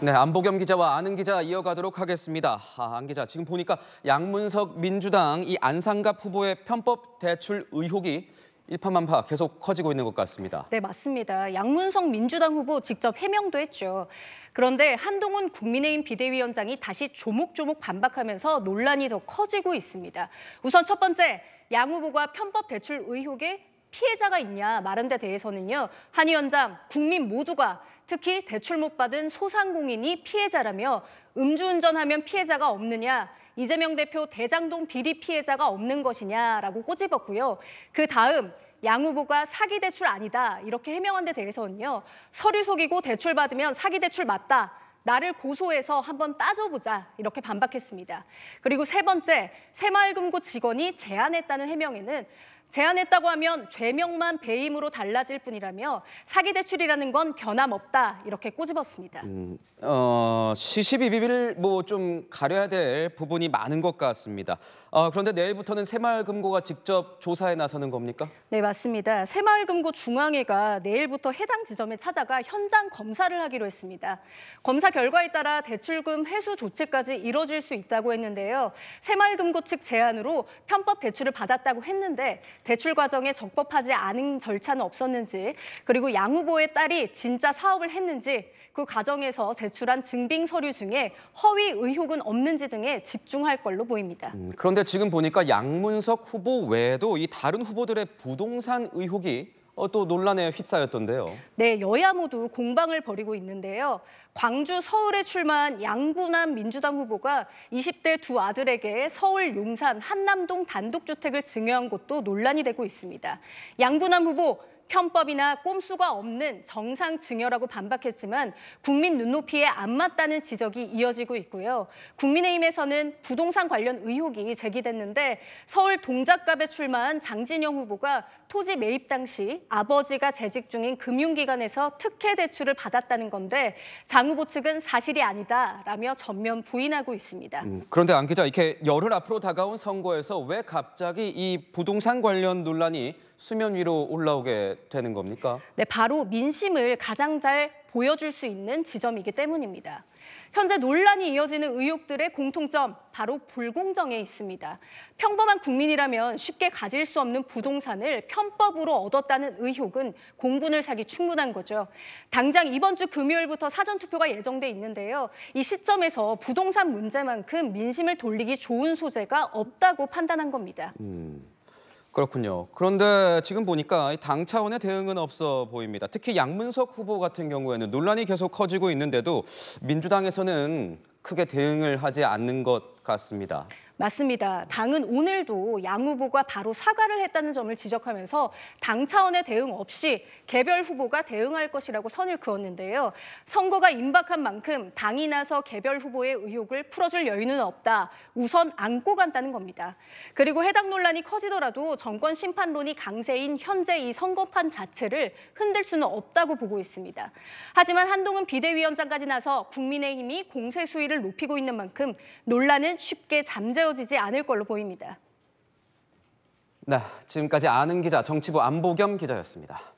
네, 안보겸 기자와 아는 기자 이어가도록 하겠습니다. 아, 안 기자, 지금 보니까 양문석 민주당 이 안상갑 후보의 편법 대출 의혹이 일파만파 계속 커지고 있는 것 같습니다. 네, 맞습니다. 양문석 민주당 후보 직접 해명도 했죠. 그런데 한동훈 국민의힘 비대위원장이 다시 조목조목 반박하면서 논란이 더 커지고 있습니다. 우선 첫 번째, 양 후보가 편법 대출 의혹에 피해자가 있냐 말한 데 대해서는요. 한 위원장, 국민 모두가 특히 대출 못 받은 소상공인이 피해자라며 음주운전하면 피해자가 없느냐 이재명 대표 대장동 비리 피해자가 없는 것이냐라고 꼬집었고요. 그 다음 양 후보가 사기 대출 아니다 이렇게 해명한 데 대해서는요. 서류 속이고 대출 받으면 사기 대출 맞다. 나를 고소해서 한번 따져보자 이렇게 반박했습니다. 그리고 세 번째 새마을금고 직원이 제안했다는 해명에는 제안했다고 하면 죄명만 배임으로 달라질 뿐이라며 사기 대출이라는 건 변함없다 이렇게 꼬집었습니다. 음, 어, 시시비비를 뭐 좀 가려야 될 부분이 많은 것 같습니다. 어, 그런데 내일부터는 새마을금고가 직접 조사에 나서는 겁니까? 네 맞습니다. 새마을금고 중앙회가 내일부터 해당 지점에 찾아가 현장 검사를 하기로 했습니다. 검사 결과에 따라 대출금 회수 조치까지 이뤄질 수 있다고 했는데요. 새마을금고 측 제안으로 편법 대출을 받았다고 했는데 대출 과정에 적법하지 않은 절차는 없었는지 그리고 양 후보의 딸이 진짜 사업을 했는지 그 과정에서 제출한 증빙 서류 중에 허위 의혹은 없는지 등에 집중할 걸로 보입니다. 음, 그런데 지금 보니까 양문석 후보 외에도 이 다른 후보들의 부동산 의혹이 어, 또 논란에 휩싸였던데요. 네, 여야 모두 공방을 벌이고 있는데요. 광주 서울에 출마한 양구남 민주당 후보가 20대 두 아들에게 서울 용산 한남동 단독주택을 증여한 것도 논란이 되고 있습니다. 양구남 후보 편법이나 꼼수가 없는 정상 증여라고 반박했지만 국민 눈높이에 안 맞다는 지적이 이어지고 있고요. 국민의힘에서는 부동산 관련 의혹이 제기됐는데 서울 동작갑에 출마한 장진영 후보가 토지 매입 당시 아버지가 재직 중인 금융기관에서 특혜 대출을 받았다는 건데 장 후보 측은 사실이 아니다라며 전면 부인하고 있습니다. 음, 그런데 안 기자 이렇게 열흘 앞으로 다가온 선거에서 왜 갑자기 이 부동산 관련 논란이 수면 위로 올라오게 되는 겁니까? 네, 바로 민심을 가장 잘 보여줄 수 있는 지점이기 때문입니다. 현재 논란이 이어지는 의혹들의 공통점 바로 불공정에 있습니다. 평범한 국민이라면 쉽게 가질 수 없는 부동산을 편법으로 얻었다는 의혹은 공분을 사기 충분한 거죠. 당장 이번 주 금요일부터 사전투표가 예정돼 있는데요. 이 시점에서 부동산 문제만큼 민심을 돌리기 좋은 소재가 없다고 판단한 겁니다. 음. 그렇군요. 그런데 지금 보니까 당 차원의 대응은 없어 보입니다. 특히 양문석 후보 같은 경우에는 논란이 계속 커지고 있는데도 민주당에서는 크게 대응을 하지 않는 것 같습니다. 맞습니다. 당은 오늘도 양 후보가 바로 사과를 했다는 점을 지적하면서 당 차원의 대응 없이 개별 후보가 대응할 것이라고 선을 그었는데요. 선거가 임박한 만큼 당이 나서 개별 후보의 의혹을 풀어줄 여유는 없다. 우선 안고 간다는 겁니다. 그리고 해당 논란이 커지더라도 정권 심판론이 강세인 현재 이 선거판 자체를 흔들 수는 없다고 보고 있습니다. 하지만 한동훈 비대위원장까지 나서 국민의힘이 공세 수위를 높이고 있는 만큼 논란은 쉽게 잠재 채워지지 않을 걸로 보입니다. 네, 지금까지 아는 기자 정치부 안보겸 기자였습니다.